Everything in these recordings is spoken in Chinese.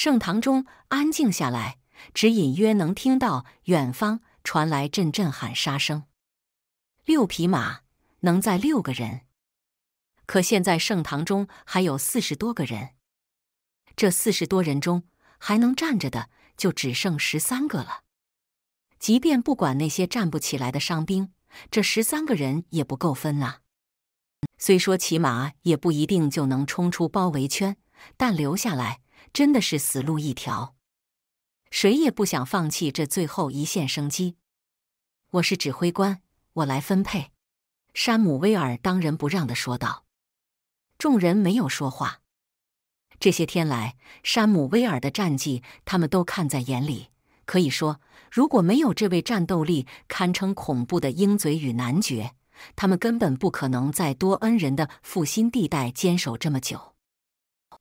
盛唐中安静下来，只隐约能听到远方传来阵阵喊杀声。六匹马能载六个人，可现在盛唐中还有四十多个人。这四十多人中，还能站着的就只剩十三个了。即便不管那些站不起来的伤兵，这十三个人也不够分啊。虽说骑马也不一定就能冲出包围圈，但留下来。真的是死路一条，谁也不想放弃这最后一线生机。我是指挥官，我来分配。”山姆威尔当仁不让的说道。众人没有说话。这些天来，山姆威尔的战绩他们都看在眼里，可以说，如果没有这位战斗力堪称恐怖的鹰嘴与男爵，他们根本不可能在多恩人的腹心地带坚守这么久。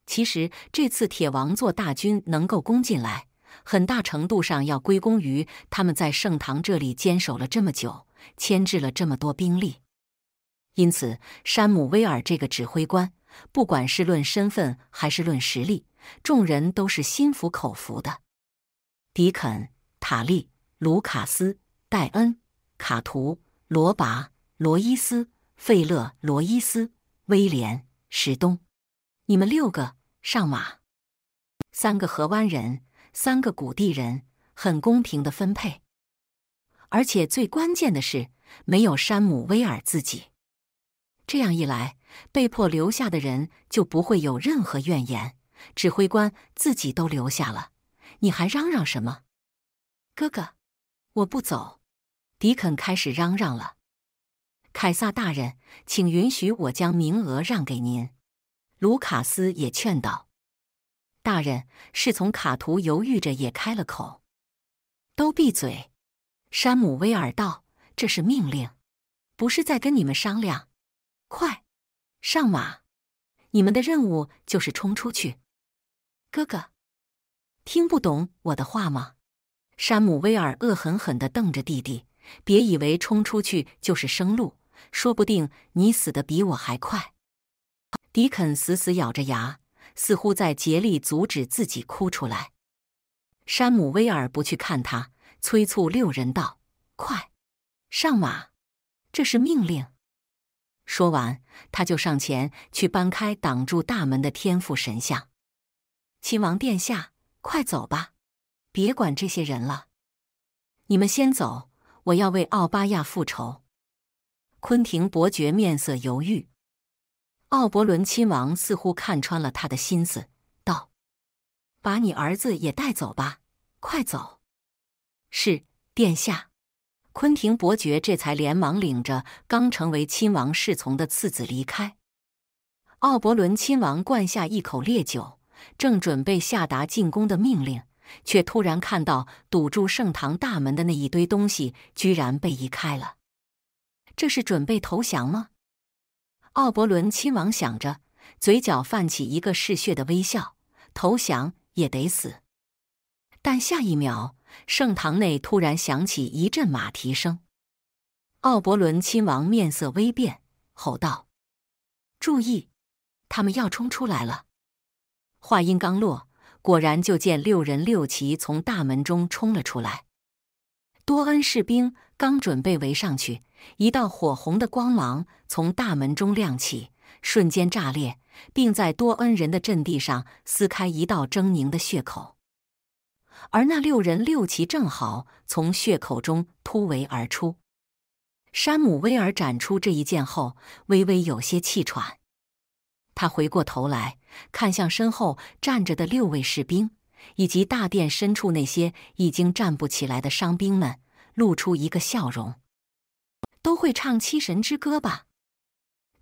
其实这次铁王座大军能够攻进来，很大程度上要归功于他们在盛唐这里坚守了这么久，牵制了这么多兵力。因此，山姆威尔这个指挥官，不管是论身份还是论实力，众人都是心服口服的。迪肯、塔利、卢卡斯、戴恩、卡图、罗拔、罗伊斯、费勒、罗伊斯、威廉、史东，你们六个。上马，三个河湾人，三个谷地人，很公平的分配。而且最关键的是，没有山姆·威尔自己。这样一来，被迫留下的人就不会有任何怨言。指挥官自己都留下了，你还嚷嚷什么？哥哥，我不走。迪肯开始嚷嚷了。凯撒大人，请允许我将名额让给您。卢卡斯也劝道：“大人，侍从卡图犹豫着也开了口。”“都闭嘴！”山姆威尔道，“这是命令，不是在跟你们商量。快上马！你们的任务就是冲出去。”“哥哥，听不懂我的话吗？”山姆威尔恶狠狠的瞪着弟弟，“别以为冲出去就是生路，说不定你死的比我还快。”迪肯死死咬着牙，似乎在竭力阻止自己哭出来。山姆威尔不去看他，催促六人道：“快，上马！这是命令。”说完，他就上前去搬开挡住大门的天赋神像。“亲王殿下，快走吧，别管这些人了，你们先走，我要为奥巴亚复仇。”昆廷伯爵面色犹豫。奥伯伦亲王似乎看穿了他的心思，道：“把你儿子也带走吧，快走！”是殿下，昆廷伯爵这才连忙领着刚成为亲王侍从的次子离开。奥伯伦亲王灌下一口烈酒，正准备下达进攻的命令，却突然看到堵住圣堂大门的那一堆东西居然被移开了。这是准备投降吗？奥伯伦亲王想着，嘴角泛起一个嗜血的微笑。投降也得死。但下一秒，圣堂内突然响起一阵马蹄声。奥伯伦亲王面色微变，吼道：“注意，他们要冲出来了！”话音刚落，果然就见六人六骑从大门中冲了出来。多恩士兵刚准备围上去，一道火红的光芒从大门中亮起，瞬间炸裂，并在多恩人的阵地上撕开一道狰狞的血口。而那六人六骑正好从血口中突围而出。山姆威尔斩出这一剑后，微微有些气喘，他回过头来看向身后站着的六位士兵。以及大殿深处那些已经站不起来的伤兵们，露出一个笑容。都会唱七神之歌吧？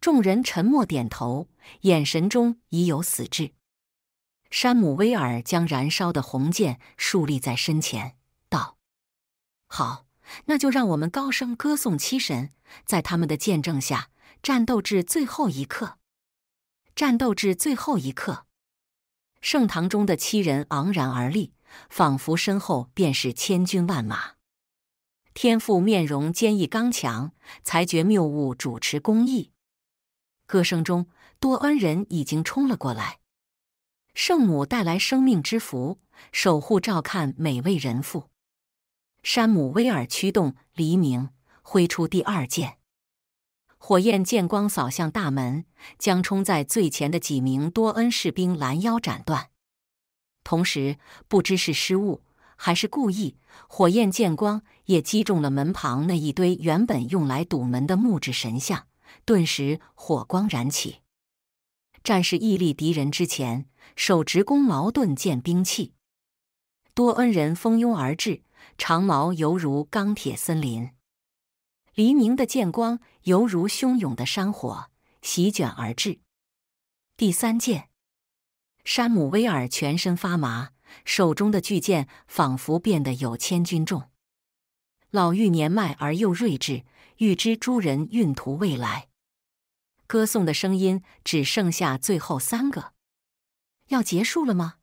众人沉默点头，眼神中已有死志。山姆威尔将燃烧的红剑竖立在身前，道：“好，那就让我们高声歌颂七神，在他们的见证下，战斗至最后一刻。战斗至最后一刻。”盛唐中的七人昂然而立，仿佛身后便是千军万马。天父面容坚毅刚强，裁决谬误，主持公义。歌声中，多恩人已经冲了过来。圣母带来生命之福，守护照看每位人父。山姆威尔驱动黎明，挥出第二剑。火焰剑光扫向大门，将冲在最前的几名多恩士兵拦腰斩断。同时，不知是失误还是故意，火焰剑光也击中了门旁那一堆原本用来堵门的木质神像，顿时火光燃起。战士屹立敌人之前，手执弓矛盾剑兵器，多恩人蜂拥而至，长矛犹如钢铁森林。黎明的剑光犹如汹涌的山火，席卷而至。第三剑，山姆威尔全身发麻，手中的巨剑仿佛变得有千钧重。老妪年迈而又睿智，预知诸人运途未来。歌颂的声音只剩下最后三个，要结束了吗？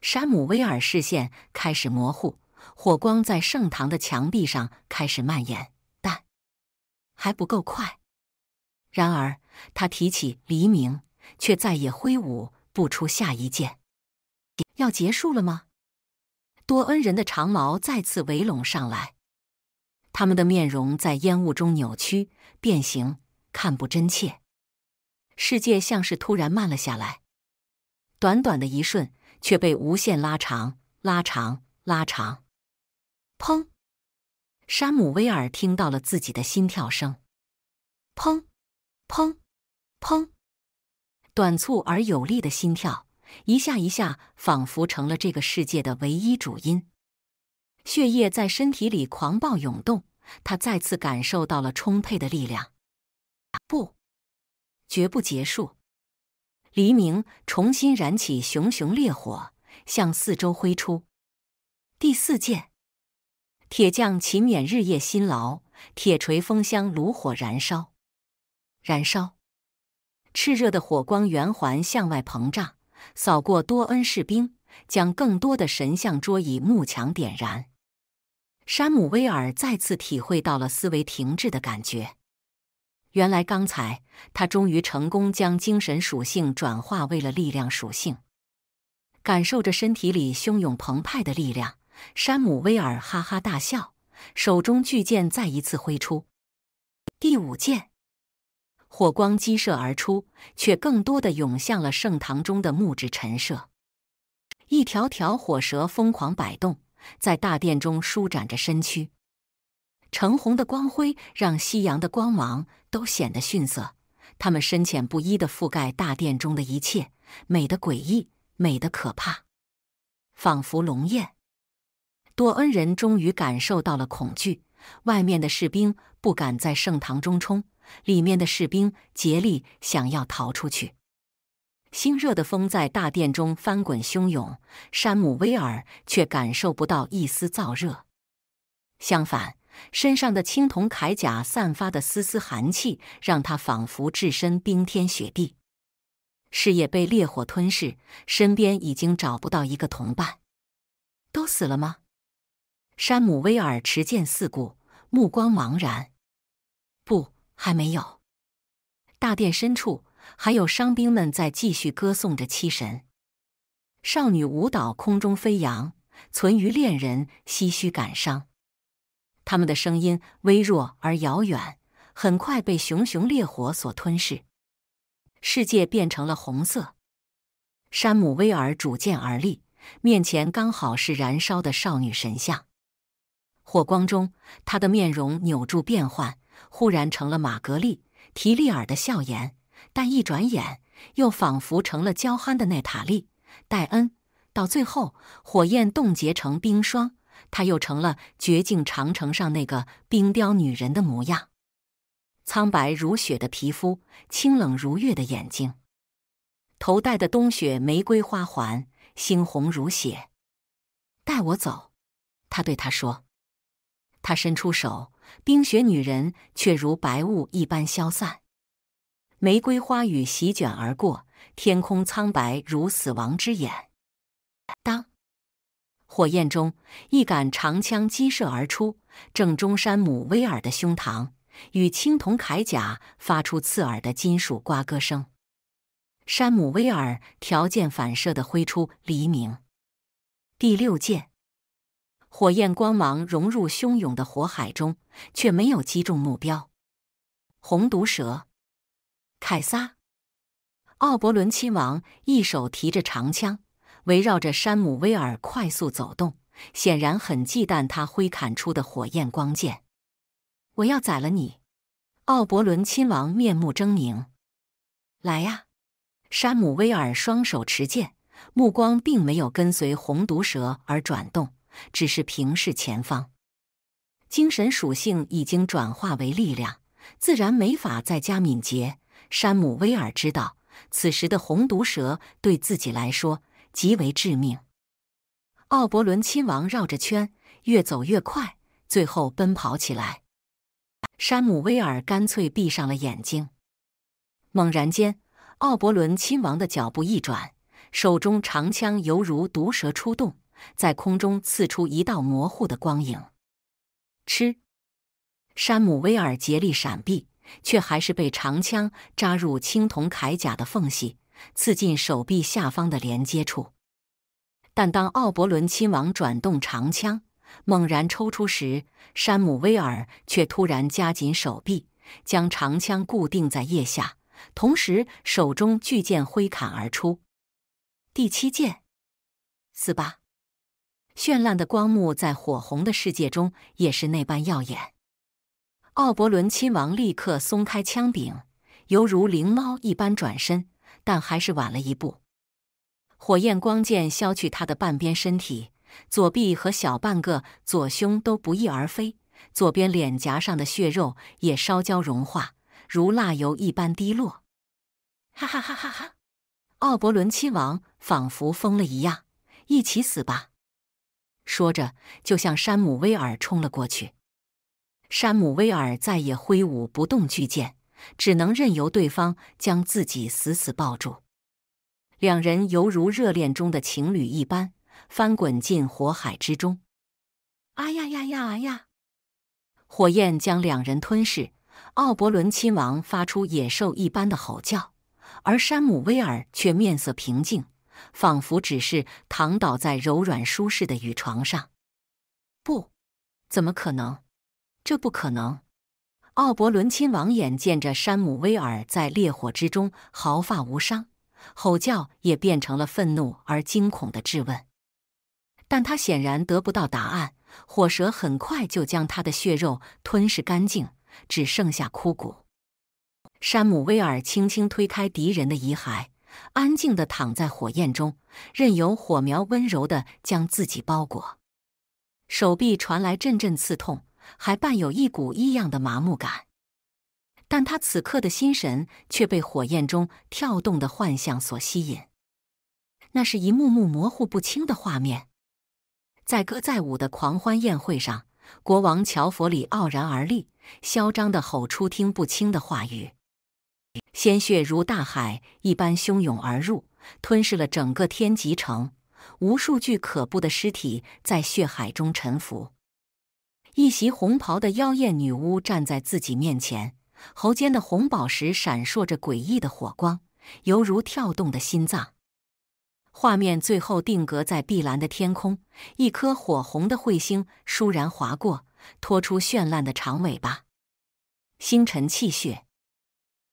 山姆威尔视线开始模糊，火光在圣堂的墙壁上开始蔓延。还不够快。然而，他提起黎明，却再也挥舞不出下一件。要结束了吗？多恩人的长矛再次围拢上来，他们的面容在烟雾中扭曲变形，看不真切。世界像是突然慢了下来，短短的一瞬却被无限拉长，拉长，拉长。砰！山姆威尔听到了自己的心跳声，砰，砰，砰，短促而有力的心跳，一下一下，仿佛成了这个世界的唯一主音。血液在身体里狂暴涌动，他再次感受到了充沛的力量。不，绝不结束！黎明重新燃起熊熊烈火，向四周挥出第四剑。铁匠勤勉日夜辛劳，铁锤、风箱、炉火燃烧，燃烧，炽热的火光圆环向外膨胀，扫过多恩士兵，将更多的神像、桌椅、木墙点燃。山姆威尔再次体会到了思维停滞的感觉。原来刚才他终于成功将精神属性转化为了力量属性，感受着身体里汹涌澎湃的力量。山姆威尔哈哈大笑，手中巨剑再一次挥出，第五剑，火光激射而出，却更多的涌向了圣堂中的木质陈设。一条条火蛇疯狂摆动，在大殿中舒展着身躯，橙红的光辉让夕阳的光芒都显得逊色。它们深浅不一的覆盖大殿中的一切，美得诡异，美得可怕，仿佛龙焰。多恩人终于感受到了恐惧，外面的士兵不敢在圣堂中冲，里面的士兵竭力想要逃出去。腥热的风在大殿中翻滚汹涌，山姆威尔却感受不到一丝燥热，相反，身上的青铜铠甲散发的丝丝寒气，让他仿佛置身冰天雪地。事业被烈火吞噬，身边已经找不到一个同伴，都死了吗？山姆威尔持剑四顾，目光茫然。不，还没有。大殿深处还有伤兵们在继续歌颂着七神，少女舞蹈，空中飞扬，存于恋人唏嘘感伤。他们的声音微弱而遥远，很快被熊熊烈火所吞噬。世界变成了红色。山姆威尔主剑而立，面前刚好是燃烧的少女神像。火光中，他的面容扭住变幻，忽然成了玛格丽·提利尔的笑颜，但一转眼又仿佛成了娇憨的奈塔莉·戴恩。到最后，火焰冻结成冰霜，他又成了绝境长城上那个冰雕女人的模样：苍白如雪的皮肤，清冷如月的眼睛，头戴的冬雪玫瑰花环，猩红如血。带我走，他对她说。他伸出手，冰雪女人却如白雾一般消散。玫瑰花雨席卷而过，天空苍白如死亡之眼。当火焰中一杆长枪激射而出，正中山姆威尔的胸膛，与青铜铠甲发出刺耳的金属刮割声。山姆威尔条件反射的挥出黎明第六剑。火焰光芒融入汹涌的火海中，却没有击中目标。红毒蛇，凯撒，奥伯伦亲王一手提着长枪，围绕着山姆威尔快速走动，显然很忌惮他挥砍出的火焰光剑。我要宰了你！奥伯伦亲王面目狰狞。来呀！山姆威尔双手持剑，目光并没有跟随红毒蛇而转动。只是平视前方，精神属性已经转化为力量，自然没法再加敏捷。山姆威尔知道，此时的红毒蛇对自己来说极为致命。奥伯伦亲王绕着圈，越走越快，最后奔跑起来。山姆威尔干脆闭上了眼睛。猛然间，奥伯伦亲王的脚步一转，手中长枪犹如毒蛇出洞。在空中刺出一道模糊的光影，吃！山姆威尔竭力闪避，却还是被长枪扎入青铜铠甲的缝隙，刺进手臂下方的连接处。但当奥伯伦亲王转动长枪，猛然抽出时，山姆威尔却突然夹紧手臂，将长枪固定在腋下，同时手中巨剑挥砍而出。第七剑，四八。绚烂的光幕在火红的世界中也是那般耀眼。奥伯伦亲王立刻松开枪柄，犹如灵猫一般转身，但还是晚了一步。火焰光剑削去他的半边身体，左臂和小半个左胸都不翼而飞，左边脸颊上的血肉也烧焦融化，如蜡油一般滴落。哈哈哈哈哈！奥伯伦亲王仿佛疯了一样：“一起死吧！”说着，就向山姆威尔冲了过去。山姆威尔再也挥舞不动巨剑，只能任由对方将自己死死抱住。两人犹如热恋中的情侣一般，翻滚进火海之中。啊呀呀呀啊呀！火焰将两人吞噬。奥伯伦亲王发出野兽一般的吼叫，而山姆威尔却面色平静。仿佛只是躺倒在柔软舒适的雨床上，不，怎么可能？这不可能！奥伯伦亲王眼见着山姆威尔在烈火之中毫发无伤，吼叫也变成了愤怒而惊恐的质问，但他显然得不到答案。火蛇很快就将他的血肉吞噬干净，只剩下枯骨。山姆威尔轻轻推开敌人的遗骸。安静的躺在火焰中，任由火苗温柔的将自己包裹。手臂传来阵阵刺痛，还伴有一股异样的麻木感。但他此刻的心神却被火焰中跳动的幻象所吸引。那是一幕幕模糊不清的画面：载歌载舞的狂欢宴会上，国王乔佛里傲然而立，嚣张的吼出听不清的话语。鲜血如大海一般汹涌而入，吞噬了整个天极城。无数具可怖的尸体在血海中沉浮。一袭红袍的妖艳女巫站在自己面前，喉间的红宝石闪烁着诡异的火光，犹如跳动的心脏。画面最后定格在碧蓝的天空，一颗火红的彗星倏然划过，拖出绚烂的长尾巴。星辰泣血。